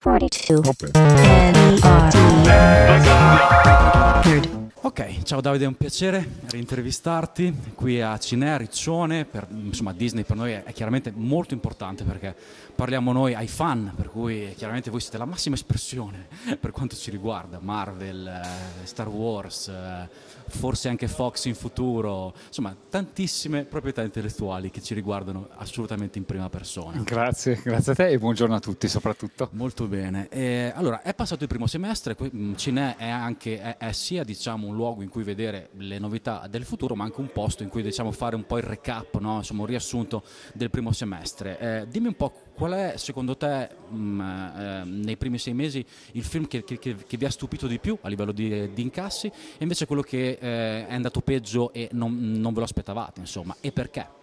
42 Ok, ciao Davide, è un piacere rintervistarti qui a Cinea, Riccione, per, insomma Disney per noi è chiaramente molto importante perché parliamo noi ai fan, per cui chiaramente voi siete la massima espressione per quanto ci riguarda, Marvel, eh, Star Wars, eh, forse anche Fox in futuro, insomma tantissime proprietà intellettuali che ci riguardano assolutamente in prima persona. Grazie, grazie a te e buongiorno a tutti soprattutto. Molto bene, e, allora è passato il primo semestre, mm, Cinè è anche è, è sia diciamo, un luogo in cui vedere le novità del futuro ma anche un posto in cui diciamo, fare un po' il recap, no? insomma un riassunto del primo semestre. Eh, dimmi un po' Qual è secondo te mh, mm, eh, nei primi sei mesi il film che, che, che, vi ha stupito di più a livello di, di incassi e invece quello che eh, è andato peggio e non, non ve lo aspettavate insomma e perché?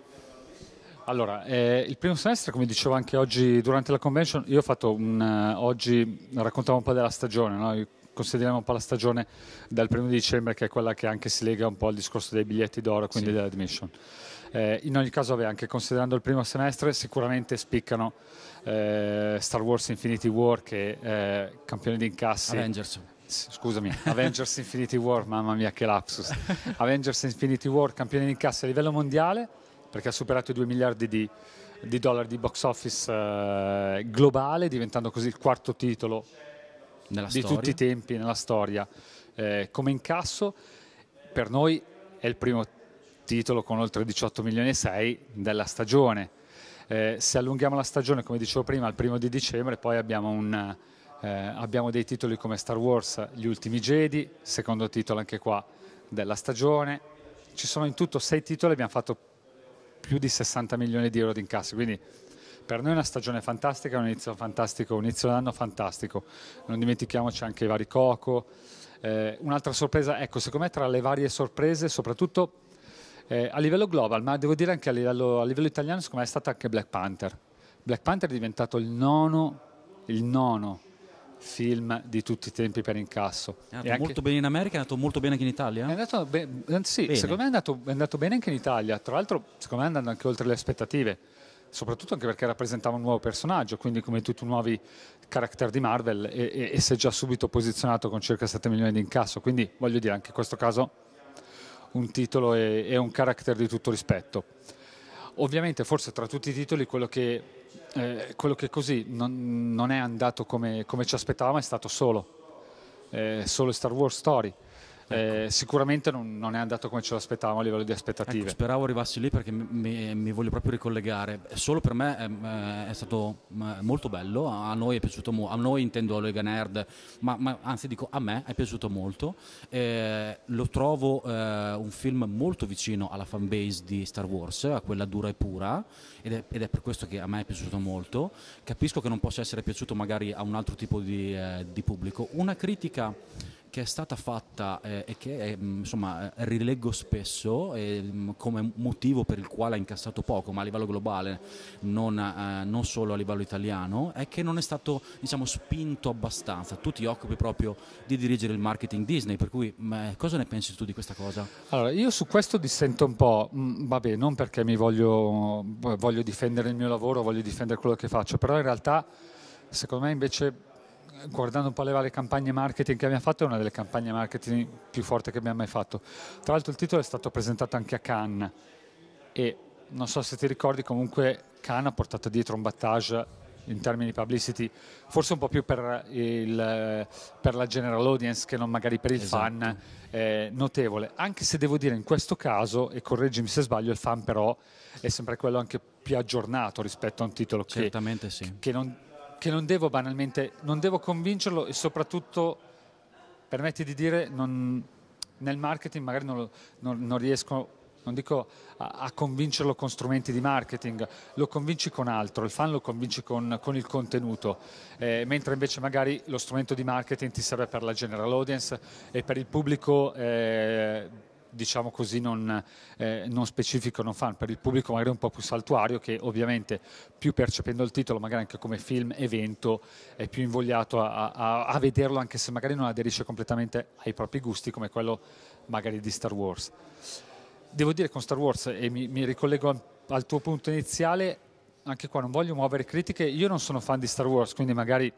Allora, eh, il primo semestre, come dicevo anche oggi durante la convention, io ho fatto un... Uh, oggi raccontavo un po' della stagione, no? consideriamo un po' la stagione dal primo di dicembre che è quella che anche si lega un po' al discorso dei biglietti d'oro, quindi sì. dell'admission. Eh, in ogni caso, vabbè, anche considerando il primo semestre, sicuramente spiccano eh, Star Wars Infinity War che è eh, campione di incassi. Avengers. Scusami, Avengers Infinity War, mamma mia che lapsus. Avengers Infinity War, campione di incassi a livello mondiale perché ha superato i 2 miliardi di, di dollari di box office eh, globale, diventando così il quarto titolo nella di tutti i tempi nella storia eh, come incasso. Per noi è il primo titolo titolo con oltre 18 milioni e 6 della stagione. Eh, se allunghiamo la stagione, come dicevo prima, al primo di dicembre, poi abbiamo, un, eh, abbiamo dei titoli come Star Wars, Gli Ultimi Jedi, secondo titolo anche qua della stagione. Ci sono in tutto sei titoli, abbiamo fatto più di 60 milioni di euro di incassi, quindi per noi è una stagione fantastica, un inizio fantastico, un inizio d'anno fantastico. Non dimentichiamoci anche i vari Coco. Eh, un'altra sorpresa, ecco, secondo me tra le varie sorprese, soprattutto eh, a livello global, ma devo dire anche a livello, a livello italiano, secondo me è stata anche Black Panther. Black Panther è diventato il nono, il nono film di tutti i tempi per incasso. È andato e molto bene in America, è andato molto bene anche in Italia? È andato be... Eh, sì, bene. secondo me è andato, è andato, bene anche in Italia, tra l'altro secondo me è andato anche oltre le aspettative, soprattutto anche perché rappresentava un nuovo personaggio, quindi come tutti i nuovi character di Marvel e, e, e si è già subito posizionato con circa 7 milioni di incasso, quindi voglio dire anche in questo caso un titolo e, e un character di tutto rispetto. Ovviamente forse tra tutti i titoli quello che, eh, quello che così non, non, è andato come, come ci aspettavamo è stato solo, eh, solo Star Wars Story eh, sicuramente non, non, è andato come ce l'aspettavamo a livello di aspettative. Ecco, speravo arrivassi lì perché mi, mi, voglio proprio ricollegare. Solo per me è, ehm, eh, è, stato mm, molto bello. A noi è piaciuto molto, a noi intendo Lega Nerd, ma, ma, anzi dico a me è piaciuto molto. Eh, lo trovo eh, un film molto vicino alla fanbase di Star Wars, a quella dura e pura, ed è, ed è, per questo che a me è piaciuto molto. Capisco che non possa essere piaciuto magari a un altro tipo di, eh, di pubblico. Una critica che è stata fatta eh, e che eh, insomma, eh, rileggo spesso eh, come motivo per il quale ha incassato poco, ma a livello globale, non, eh, non solo a livello italiano, è che non è stato diciamo, spinto abbastanza. Tu ti occupi proprio di dirigere il marketing Disney, per cui eh, cosa ne pensi tu di questa cosa? Allora, io su questo dissento un po', mh, vabbè, non perché mi voglio, voglio difendere il mio lavoro, voglio difendere quello che faccio, però in realtà secondo me invece guardando un po' le campagne marketing che abbiamo fatto, è una delle campagne marketing più forti che abbiamo mai fatto. Tra l'altro il titolo è stato presentato anche a Cannes e non so se ti ricordi, comunque Cannes ha portato dietro un battage in termini di publicity, forse un po' più per, il, per la general audience che non magari per il esatto. fan, eh, notevole. Anche se devo dire in questo caso, e correggimi se sbaglio, il fan però è sempre quello anche più aggiornato rispetto a un titolo che, sì. che non, che non devo banalmente, non devo convincerlo e soprattutto, permetti di dire, non, nel marketing magari non, non, non riesco non dico a, a, convincerlo con strumenti di marketing, lo convinci con altro, il fan lo convinci con, con il contenuto, eh, mentre invece magari lo strumento di marketing ti serve per la general audience e per il pubblico eh, diciamo così non, eh, non specifico, non fan, per il pubblico magari un po' più saltuario che ovviamente più percependo il titolo magari anche come film evento è più invogliato a, a, a vederlo anche se magari non aderisce completamente ai propri gusti come quello magari di Star Wars. Devo dire con Star Wars, e mi, mi ricollego al tuo punto iniziale, anche qua non voglio muovere critiche, io non sono fan di Star Wars, quindi magari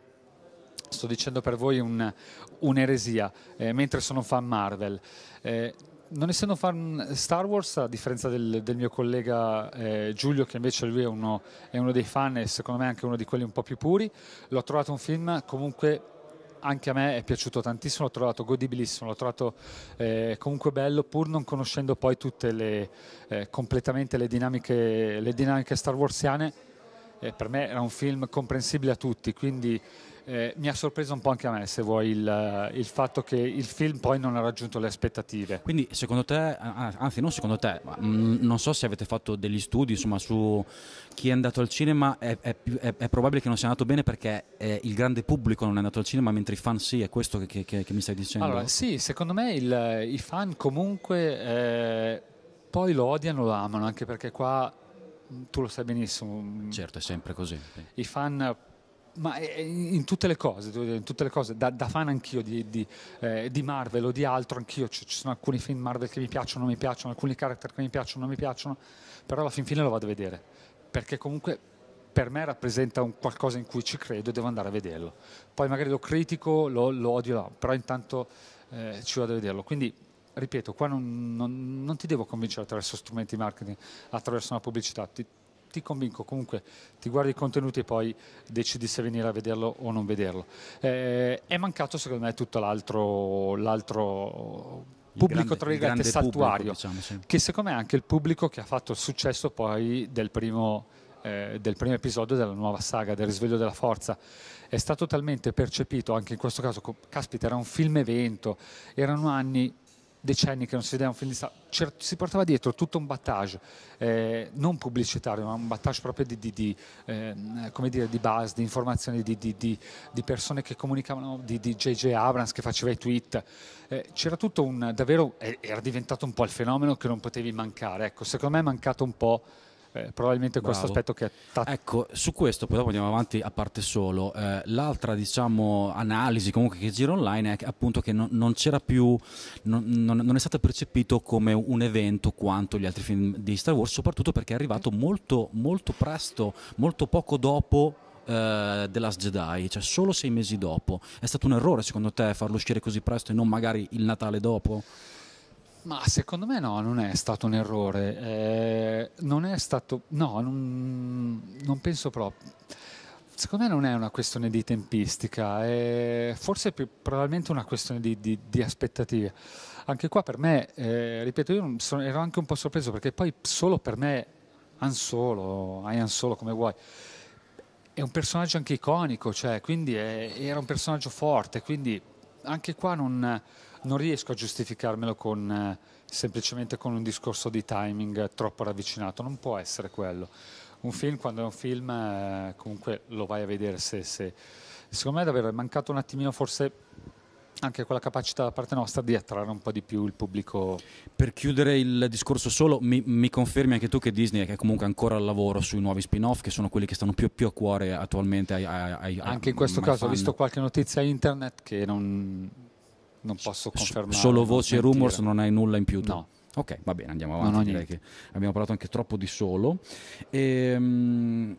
sto dicendo per voi un, un'eresia, eh, mentre sono fan Marvel. Eh, non essendo fan Star Wars, a differenza del, del mio collega eh, Giulio, che invece lui è uno, è uno, dei fan e secondo me anche uno di quelli un po' più puri, l'ho trovato un film comunque anche a me è piaciuto tantissimo, l'ho trovato godibilissimo, l'ho trovato eh, comunque bello pur non conoscendo poi tutte le, eh, completamente le dinamiche, le dinamiche star warsiane. Eh, per me era un film comprensibile a tutti, quindi eh, mi ha sorpreso un po' anche a me, se vuoi, il, eh, il, fatto che il film poi non ha raggiunto le aspettative. Quindi, secondo te, anzi, non secondo te, mh, mm, non so se avete fatto degli studi insomma, su chi è andato al cinema, è, è, è, è probabile che non sia andato bene perché eh, il grande pubblico non è andato al cinema, mentre i fan sì, è questo che, che, che mi stai dicendo? Allora, sì, secondo me il, eh, i fan comunque eh, poi lo odiano, lo amano, anche perché qua mm, tu lo sai benissimo. Mm, certo, è sempre così. I fan ma eh, in tutte le cose, in tutte le cose da, da fan anch'io di, di, eh, di, Marvel o di altro, anch'io ci, ci sono alcuni film Marvel che mi piacciono, non mi piacciono, alcuni character che mi piacciono, non mi piacciono, però alla fin fine lo vado a vedere, perché comunque per me rappresenta un qualcosa in cui ci credo e devo andare a vederlo. Poi magari lo critico, lo, lo odio, però intanto eh, ci vado a vederlo. Quindi ripeto, qua non, non, non, ti devo convincere attraverso strumenti marketing, attraverso una pubblicità, ti, ti convinco, comunque ti guardi i contenuti e poi decidi se venire a vederlo o non vederlo. Eh, è mancato secondo me tutto l'altro, l'altro pubblico grande, tra virgolette saltuario, diciamo, sì. che secondo me è anche il pubblico che ha fatto il successo poi del primo, eh, del primo episodio della nuova saga, del risveglio della forza è stato talmente percepito, anche in questo caso, caspita, era un film evento, erano anni decenni che non si vedeva un film di Star si portava dietro tutto un battage, eh, non pubblicitario, ma un battage proprio di, di, di, eh, dire, di buzz, di informazioni, di, persone che comunicavano, di, JJ Abrams che faceva i tweet. Eh, c'era tutto un, davvero, eh, era diventato un po' il fenomeno che non potevi mancare. Ecco, secondo me è mancato un po' Eh, probabilmente Bravo. questo aspetto che... Ecco, su questo poi dopo andiamo avanti a parte solo. Eh, l'altra, diciamo, analisi comunque che gira online è che, appunto che non, non c'era più, non, non, è stato percepito come un evento quanto gli altri film di Star Wars, soprattutto perché è arrivato molto, molto presto, molto poco dopo eh, The Last Jedi, cioè solo sei mesi dopo. È stato un errore secondo te farlo uscire così presto e non magari il Natale dopo? Ma secondo me no, non è stato un errore. Eh, non è stato... No, non, non, penso proprio. Secondo me non è una questione di tempistica, è forse più, probabilmente una questione di, di, di aspettative. Anche qua per me, eh, ripeto, io sono, ero anche un po' sorpreso perché poi solo per me Ansolo, Ian Solo come vuoi, è un personaggio anche iconico, cioè, quindi è, era un personaggio forte, quindi anche qua non, non riesco a giustificarmelo con, eh, semplicemente con un discorso di timing troppo ravvicinato, non può essere quello. Un film, quando è un film, eh, comunque lo vai a vedere se, se... Secondo me è davvero mancato un attimino forse anche quella capacità da parte nostra di attrarre un po' di più il pubblico. Per chiudere il discorso solo, mi, mi confermi anche tu che Disney è comunque ancora al lavoro sui nuovi spin-off, che sono quelli che stanno più, più a cuore attualmente ai, ai, ai Anche in questo caso fan. ho visto qualche notizia internet che non, non posso confermare. Solo voci e rumors, non hai nulla in più tu. No. Ok, va bene, andiamo avanti. direi che abbiamo parlato anche troppo di solo. Ehm,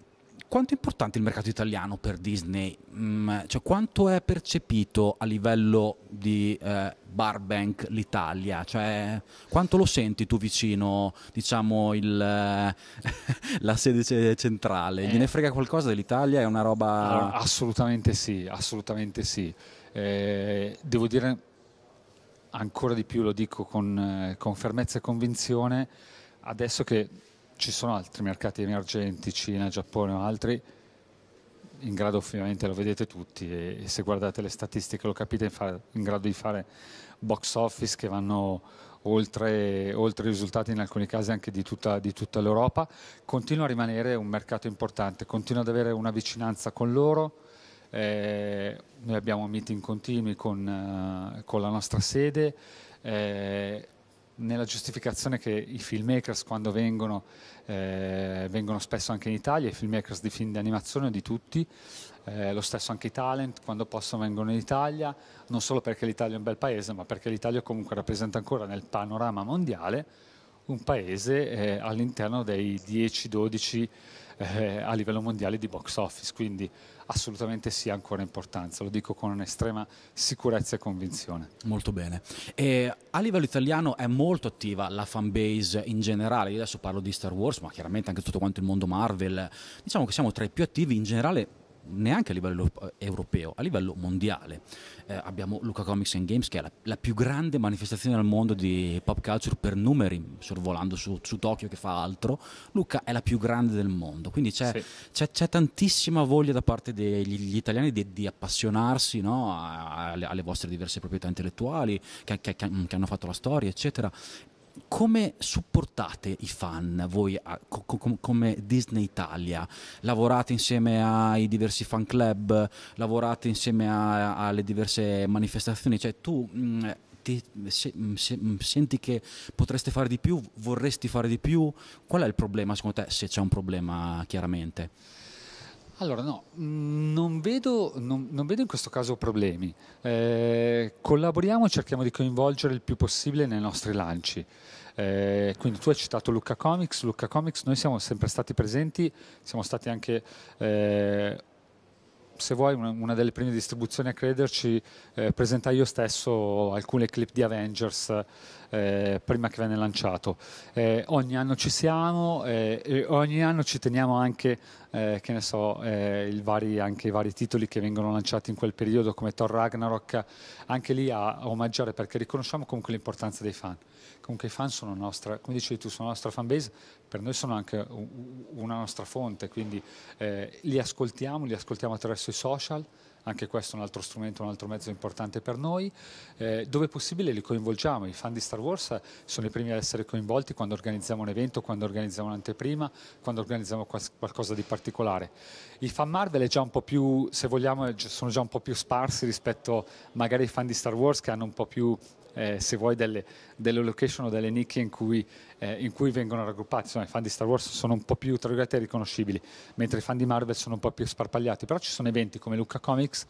quanto è importante il mercato italiano per Disney? Mm, cioè, quanto è percepito a livello di eh, Barbank l'Italia? Cioè, quanto lo senti tu vicino, diciamo, il, eh, la sede centrale? Eh. Gliene frega qualcosa dell'Italia? È una roba... Allora, assolutamente sì, assolutamente sì. Eh, devo dire ancora di più, lo dico con, eh, con fermezza e convinzione, adesso che ci sono altri mercati emergenti, Cina, Giappone o altri, in grado ovviamente lo vedete tutti e, e se guardate le statistiche lo capite, in, far, in, grado di fare box office che vanno oltre, oltre i risultati in alcuni casi anche di tutta, di tutta l'Europa, continua a rimanere un mercato importante, continua ad avere una vicinanza con loro. Eh, noi abbiamo meeting continui con, uh, con la nostra sede. Eh, nella giustificazione che i filmmakers quando vengono, eh, vengono spesso anche in Italia, i filmmakers di film di animazione di tutti, eh, lo stesso anche i talent quando possono vengono in Italia, non solo perché l'Italia è un bel paese, ma perché l'Italia comunque rappresenta ancora nel panorama mondiale un paese eh, all'interno dei 10-12 eh, a livello mondiale di box office, quindi assolutamente sì ha ancora importanza, lo dico con estrema sicurezza e convinzione. Molto bene. E a livello italiano è molto attiva la fan base in generale, io adesso parlo di Star Wars, ma chiaramente anche tutto quanto il mondo Marvel, diciamo che siamo tra i più attivi in generale neanche a livello eh, europeo, a livello mondiale. Eh, abbiamo Luca Comics and Games che è la, la, più grande manifestazione al mondo di pop culture per numeri, sorvolando su, su, Tokyo che fa altro, Luca è la più grande del mondo, quindi c'è, sì. c'è, c'è tantissima voglia da parte degli italiani di, di appassionarsi no? a, alle, vostre diverse proprietà intellettuali che, che, che hanno fatto la storia, eccetera come supportate i fan voi a, co, co, come Disney Italia? Lavorate insieme ai diversi fan club, lavorate insieme a, alle diverse manifestazioni, cioè tu mh, mm, ti, se, mm, se, mm, senti che potreste fare di più, vorresti fare di più? Qual è il problema secondo te, se c'è un problema chiaramente? Allora no, non vedo, non, non vedo in questo caso problemi. Eh, collaboriamo e cerchiamo di coinvolgere il più possibile nei nostri lanci. Eh, quindi tu hai citato Luca Comics, Luca Comics noi siamo sempre stati presenti, siamo stati anche eh, se vuoi, una, una, delle prime distribuzioni a crederci, eh, presentai io stesso alcune clip di Avengers eh, prima che venne lanciato. Eh, ogni anno ci siamo eh, e ogni anno ci teniamo anche, eh, che ne so, eh, vari, anche i vari titoli che vengono lanciati in quel periodo, come Thor Ragnarok, anche lì a, a omaggiare, perché riconosciamo comunque l'importanza dei fan. Comunque i fan sono nostra, come dicevi tu, sono la nostra base, per noi sono anche un, una nostra fonte, quindi eh, li ascoltiamo, li ascoltiamo attraverso i social, anche questo è un altro strumento, un altro mezzo importante per noi. Eh, dove possibile li coinvolgiamo, i fan di Star Wars sono i primi ad essere coinvolti quando organizziamo un evento, quando organizziamo un'anteprima, quando organizziamo quals- qualcosa di particolare. I fan Marvel è già un po' più, se vogliamo, sono già un po' più sparsi rispetto magari ai fan di Star Wars che hanno un po' più eh, se vuoi, delle, delle, location o delle nicchie in cui, eh, in cui, vengono raggruppati. Insomma, i fan di Star Wars sono un po' più, tra virgolette, riconoscibili, mentre i fan di Marvel sono un po' più sparpagliati. Però ci sono eventi come Luca Comics,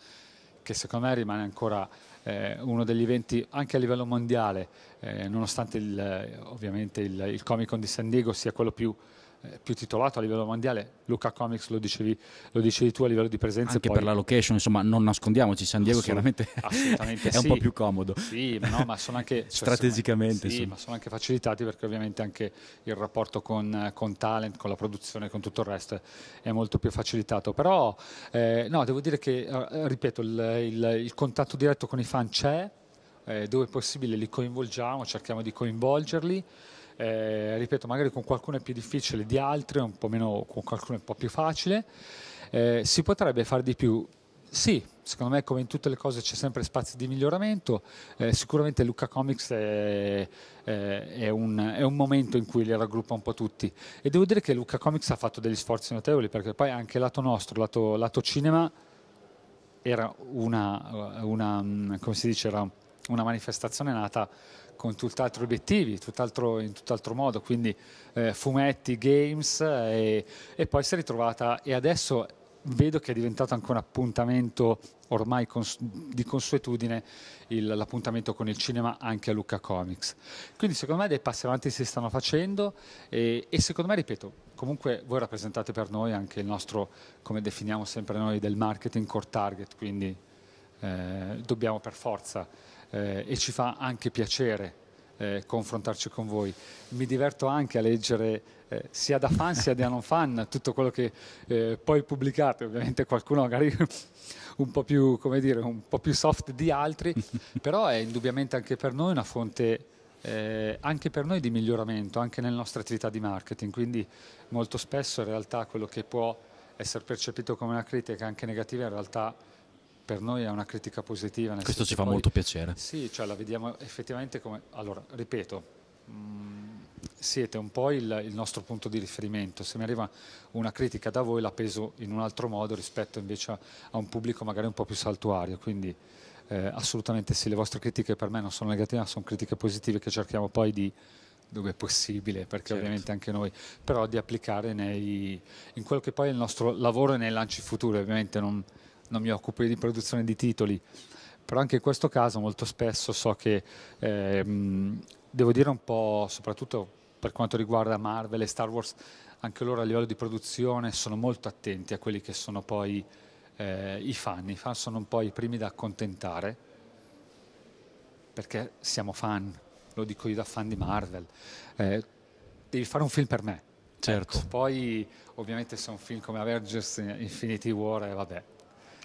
che secondo me rimane ancora eh, uno degli eventi anche a livello mondiale, eh, nonostante il, ovviamente il, il Comic Con di San Diego sia quello più eh, più titolato a livello mondiale. Luca Comics lo dicevi, lo dicevi tu a livello di presenza. Anche poi... per la location, insomma, non nascondiamoci, San Diego assolutamente, chiaramente è sì. un po' più comodo. Sì, ma, no, ma sono anche... Cioè, Strategicamente. Sì, ma sono anche facilitati perché ovviamente anche il rapporto con, con, talent, con la produzione, con tutto il resto è molto più facilitato. Però, eh, no, devo dire che, eh, ripeto, il, il, il contatto diretto con i fan c'è, eh, dove è possibile li coinvolgiamo, cerchiamo di coinvolgerli eh, ripeto, magari con qualcuno è più difficile di altri, un po' meno, con qualcuno è un po' più facile. Eh, si potrebbe fare di più? Sì, secondo me come in tutte le cose c'è sempre spazio di miglioramento, eh, sicuramente Luca Comics è, è, un, è, un, momento in cui li raggruppa un po' tutti e devo dire che Luca Comics ha fatto degli sforzi notevoli perché poi anche lato nostro, lato, lato cinema, era una, una, mm, come si dice, era un, una manifestazione nata con tutt'altri obiettivi, tutt'altro, in tutt'altro modo, quindi eh, fumetti, games e, eh, e poi si è ritrovata e adesso vedo che è diventato anche un appuntamento ormai cons- di consuetudine il, l'appuntamento con il cinema anche a Lucca Comics. Quindi secondo me dei passi avanti si stanno facendo e, e, secondo me, ripeto, comunque voi rappresentate per noi anche il nostro, come definiamo sempre noi, del marketing core target, quindi eh, dobbiamo per forza eh, e ci fa anche piacere eh, confrontarci con voi. Mi diverto anche a leggere eh, sia da fan sia da non fan tutto quello che eh, poi pubblicate, ovviamente qualcuno magari un po' più, come dire, un po' più soft di altri, però è indubbiamente anche per noi una fonte eh, anche per noi di miglioramento, anche nelle nostre attività di marketing. Quindi molto spesso in realtà quello che può essere percepito come una critica anche negativa in realtà per noi è una critica positiva. Questo ci fa poi, molto piacere. Sì, cioè la vediamo effettivamente come... Allora, ripeto, mh, mm, siete un po' il, il, nostro punto di riferimento. Se mi arriva una critica da voi la peso in un altro modo rispetto invece a, a un pubblico magari un po' più saltuario. Quindi eh, assolutamente sì, le vostre critiche per me non sono negative, ma sono critiche positive che cerchiamo poi di dove è possibile, perché certo. ovviamente anche noi, però di applicare nei, in quello che poi è il nostro lavoro e nei lanci futuri, ovviamente non, non mi occupo di produzione di titoli, però anche in questo caso molto spesso so che ehm, devo dire un po', soprattutto per quanto riguarda Marvel e Star Wars, anche loro a livello di produzione sono molto attenti a quelli che sono poi eh, i fan. I fan sono un po' i primi da accontentare, perché siamo fan, lo dico io da fan di Marvel. Eh, devi fare un film per me. Certo. Ecco, poi ovviamente se è un film come Avengers Infinity War, eh, vabbè,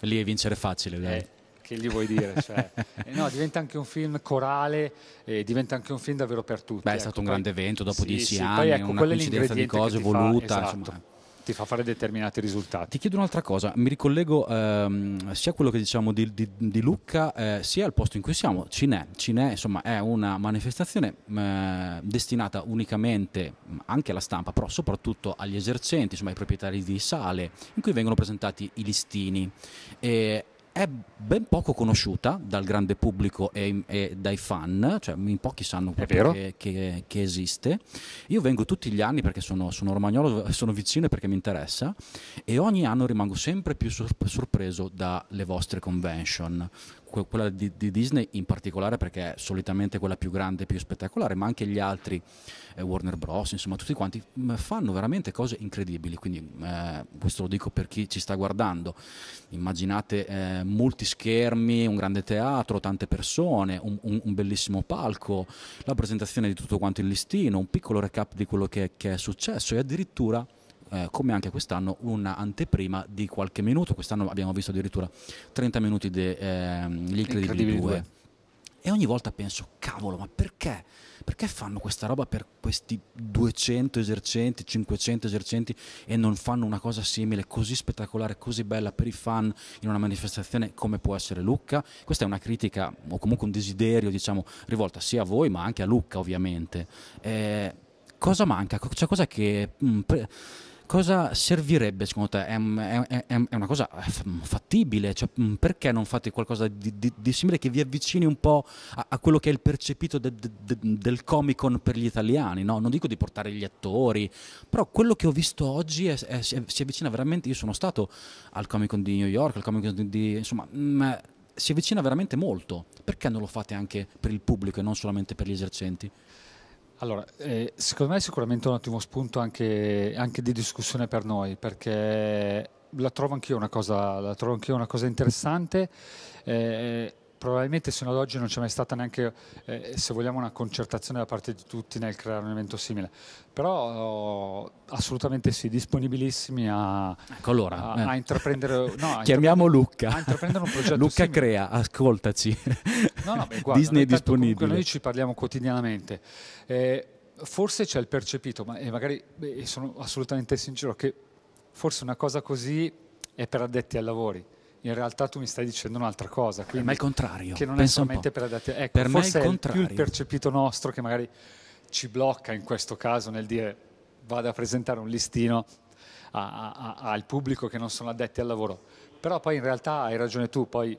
lì è vincere facile, dai. Eh che gli vuoi dire? Cioè, eh, no, diventa anche un film corale, eh, diventa anche un film davvero per tutti. Beh, è ecco, stato un poi, grande evento dopo sì, dieci sì, anni, ecco, una coincidenza di cose voluta. esatto. insomma ti fa fare determinati risultati. Ti chiedo un'altra cosa, mi ricollego ehm, sia a quello che diciamo di, di, di Lucca, eh, sia al posto in cui siamo, Cinè. Cinè insomma, è una manifestazione eh, destinata unicamente anche alla stampa, però soprattutto agli esercenti, insomma, ai proprietari di sale, in cui vengono presentati i listini. E è ben poco conosciuta dal grande pubblico e, e dai fan, cioè in pochi sanno proprio che, che, che, esiste. Io vengo tutti gli anni perché sono, sono romagnolo, sono vicino perché mi interessa e ogni anno rimango sempre più sorpreso dalle vostre convention quella di, di, Disney in particolare perché è solitamente quella più grande, e più spettacolare, ma anche gli altri, eh, Warner Bros, insomma tutti quanti, mm, fanno veramente cose incredibili, quindi mm, eh, questo lo dico per chi ci sta guardando, immaginate eh, molti schermi, un grande teatro, tante persone, un, un, un, bellissimo palco, la presentazione di tutto quanto il listino, un piccolo recap di quello che, che è successo e addirittura eh, come anche quest'anno un'anteprima di qualche minuto, quest'anno abbiamo visto addirittura 30 minuti degli eh, Incredibili 2. 2. E ogni volta penso, cavolo, ma perché? Perché fanno questa roba per questi 200 esercenti, 500 esercenti e non fanno una cosa simile, così spettacolare, così bella per i fan in una manifestazione come può essere Lucca? Questa è una critica o comunque un desiderio, diciamo, rivolta sia a voi ma anche a Lucca, ovviamente. Eh, cosa manca? C'è cioè, cosa che... Mh, mm, pre- cosa servirebbe secondo te? È, è, è una cosa fattibile, cioè, mm, perché non fate qualcosa di, di, di, simile che vi avvicini un po' a, a quello che è il percepito de, de, de, del Comic Con per gli italiani? No? Non dico di portare gli attori, però quello che ho visto oggi è, si avvicina veramente, io sono stato al Comic Con di New York, al Comic Con di, di insomma... Mh, mm, si avvicina veramente molto. Perché non lo fate anche per il pubblico e non solamente per gli esercenti? Allora, eh, secondo me è sicuramente un ottimo spunto anche, anche di discussione per noi, perché la trovo anch'io una, una cosa, interessante. Eh, probabilmente sino ad oggi non c'è mai stata neanche, eh, se vogliamo, una concertazione da parte di tutti nel creare un evento simile. Però oh, assolutamente sì, disponibilissimi a, ecco allora, a, eh. a intraprendere... No, a Chiamiamo intraprendere, Lucca. Luca simile. Crea, ascoltaci. No, no, beh, guarda, Disney è disponibile. Noi ci parliamo quotidianamente. Eh, forse c'è il percepito, ma, e eh, magari beh, sono assolutamente sincero, che forse una cosa così è per addetti ai lavori in realtà tu mi stai dicendo un'altra cosa. Quindi, ma è il contrario. Che non Pensa è solamente per adatti. Ecco, per forse me è, il è più il percepito nostro che magari ci blocca in questo caso nel dire vado a presentare un listino a, a, a, al pubblico che non sono addetti al lavoro. Però poi in realtà hai ragione tu, poi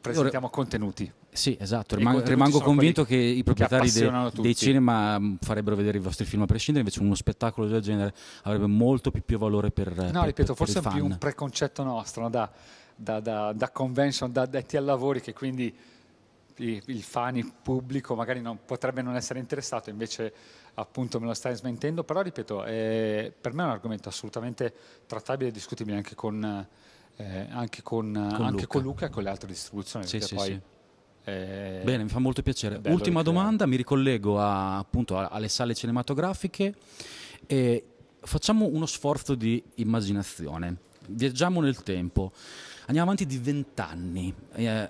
presentiamo contenuti. Sì, esatto, rimango, rimango convinto che i proprietari che dei cinema farebbero vedere i vostri film a prescindere, invece uno spettacolo del genere avrebbe molto più, più valore per... No, per, ripeto, per, forse è più un preconcetto nostro, no? da da, da, da convention, da detti al lavori che quindi il fan, il pubblico magari non, potrebbe non essere interessato, invece appunto me lo stai smentendo, però ripeto, eh, per me è un argomento assolutamente trattabile e discutibile anche con, eh, anche con, con, anche Luca. con Luca. e con le altre distribuzioni. Sì, sì, sì. Bene, mi fa molto piacere. Ultima domanda, mi ricollego a, appunto alle sale cinematografiche. facciamo uno sforzo di immaginazione viaggiamo nel tempo, andiamo avanti di vent'anni. Eh,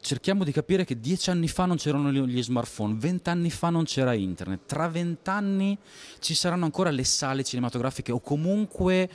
cerchiamo di capire che dieci anni fa non c'erano gli smartphone, vent'anni fa non c'era internet, tra vent'anni ci saranno ancora le sale cinematografiche o comunque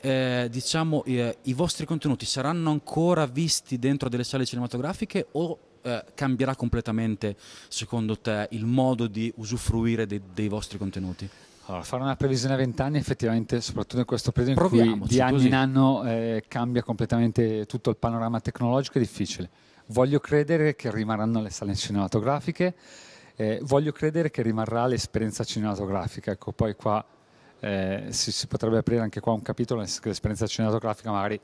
eh, diciamo, eh, i vostri contenuti saranno ancora visti dentro delle sale cinematografiche o eh, cambierà completamente secondo te il modo di usufruire dei, dei vostri contenuti? Allora, fare una previsione a 20 anni effettivamente, soprattutto in questo periodo in cui di anno in anno eh, cambia completamente tutto il panorama tecnologico, è difficile. Voglio credere che rimarranno le sale cinematografiche, eh, voglio credere che rimarrà l'esperienza cinematografica, ecco, poi qua eh, si, si, potrebbe aprire anche qua un capitolo, l'esperienza cinematografica magari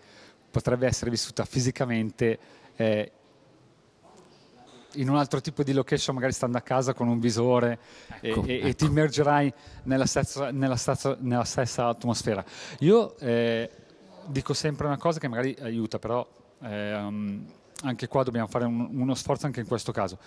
potrebbe essere vissuta fisicamente eh, in un altro tipo di location, magari stando a casa con un visore ecco, e, ecco. e, ti ecco. immergerai nella stessa, nella stessa, nella stessa atmosfera. Io eh, dico sempre una cosa che magari aiuta, però eh, anche qua dobbiamo fare un, uno sforzo anche in questo caso.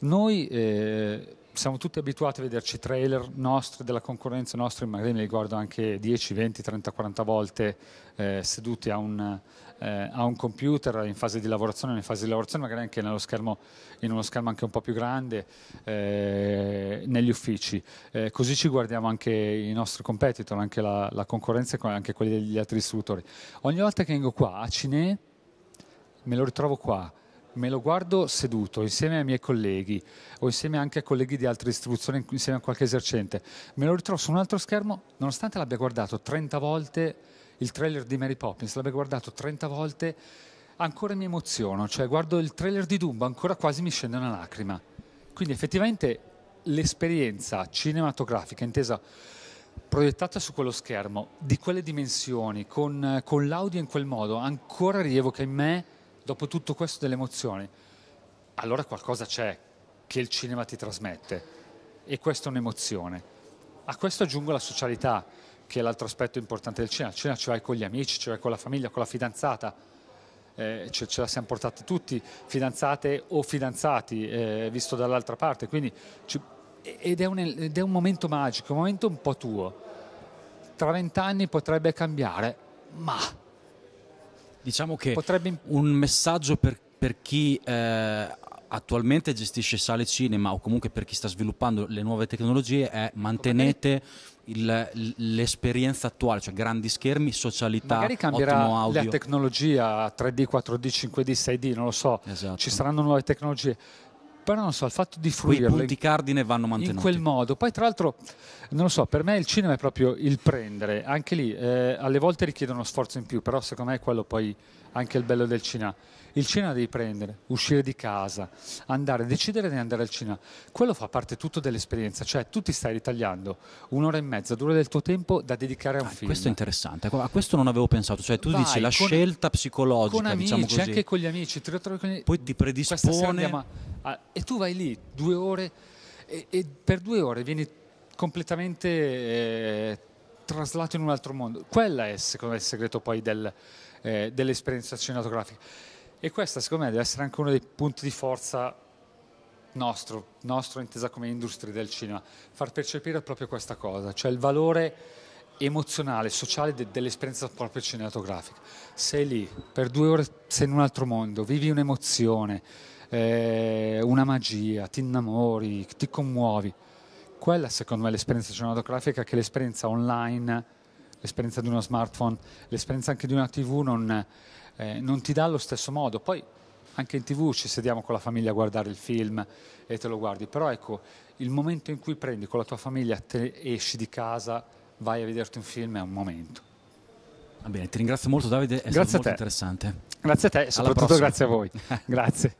Noi eh, siamo tutti abituati a vederci trailer nostri, della concorrenza nostra, magari mi riguardo anche 10, 20, 30, 40 volte eh, seduti a un, eh, a un computer in fase di lavorazione, in fase di lavorazione magari anche nello schermo, in uno schermo anche un po' più grande, eh, negli uffici. Eh, così ci guardiamo anche i nostri competitor, anche la, la concorrenza e anche quelli degli altri istruttori. Ogni volta che vengo qua a Cine, me lo ritrovo qua, me lo guardo seduto insieme ai miei colleghi o insieme anche a colleghi di altre istruzioni, insieme a qualche esercente, me lo ritrovo su un altro schermo, nonostante l'abbia guardato 30 volte il trailer di Mary Poppins, l'avevo guardato 30 volte, ancora mi emoziono, cioè guardo il trailer di Dumbo, ancora quasi mi scende una lacrima. Quindi effettivamente l'esperienza cinematografica intesa proiettata su quello schermo, di quelle dimensioni, con, con l'audio in quel modo, ancora rievoca in me, dopo tutto questo, delle emozioni. Allora qualcosa c'è che il cinema ti trasmette e questa è un'emozione. A questo aggiungo la socialità che è l'altro aspetto importante del cena. Cena ci vai con gli amici, ce l'hai con la famiglia, con la fidanzata. Eh, ce, ce, la siamo portati tutti, fidanzate o fidanzati, eh, visto dall'altra parte. Quindi, ci, ed, è un, ed, è un, momento magico, un momento un po' tuo. Tra vent'anni potrebbe cambiare, ma... Diciamo che potrebbe... un messaggio per, per chi eh, attualmente gestisce sale cinema o comunque per chi sta sviluppando le nuove tecnologie è mantenete il, l'esperienza attuale, cioè grandi schermi, socialità, Magari cambierà la tecnologia 3D, 4D, 5D, 6D, non lo so, esatto. ci saranno nuove tecnologie però non so, il fatto di fruire. Quei punti cardine vanno mantenuti in quel modo. Poi tra l'altro, non lo so, per me il cinema è proprio il prendere. Anche lì eh, alle volte richiede uno sforzo in più, però secondo me è quello poi anche il bello del cinema. Il cinema devi prendere, uscire di casa, andare, decidere di andare al cinema. Quello fa parte tutto dell'esperienza, cioè tu ti stai ritagliando un'ora e mezza, due ore del tuo tempo da dedicare a un ah, film. Questo è interessante, a questo non avevo pensato, cioè tu Vai, dici la con, scelta psicologica, con diciamo amici, diciamo così. anche con gli amici, ti con gli... poi ti predispone a, a, e tu vai lì due ore e, e per due ore vieni completamente eh, traslato in un altro mondo. Quello è secondo me il segreto poi del, eh, dell'esperienza cinematografica e questo secondo me deve essere anche uno dei punti di forza nostro, nostro intesa come industria del cinema, far percepire proprio questa cosa, cioè il valore emozionale, sociale de- dell'esperienza proprio cinematografica. Sei lì, per due ore sei in un altro mondo, vivi un'emozione, eh, una magia, ti innamori, ti commuovi. Quella secondo me è l'esperienza cinematografica che l'esperienza online, l'esperienza di uno smartphone, l'esperienza anche di una tv non eh, non ti dà allo stesso modo. Poi anche in tv ci sediamo con la famiglia a guardare il film e te lo guardi, però ecco, il momento in cui prendi con la tua famiglia, te esci di casa, vai a vederti un film, è un momento. Va bene, ti ringrazio molto Davide, è grazie stato molto interessante. Grazie a te e soprattutto grazie a voi. grazie.